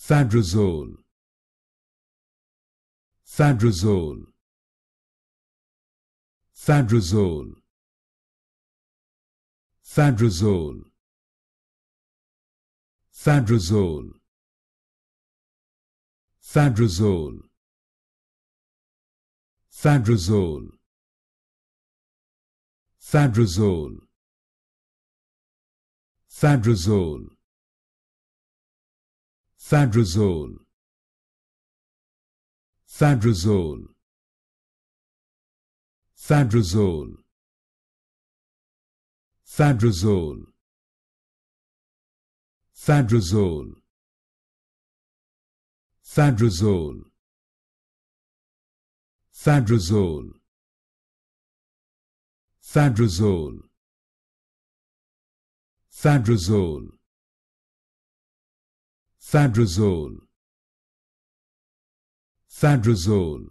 Fadrazole Fadrazole Fadrazole Fadrazole Fadrazole Fadrazole Fadrazole Fadrazole Fadrazole Fadrazole Fadrazole Fadrazole Fadrazole Fadrazole Fadrazole Fadrazole Fadrazole Fadrazole Sadrazole. Sadrazole.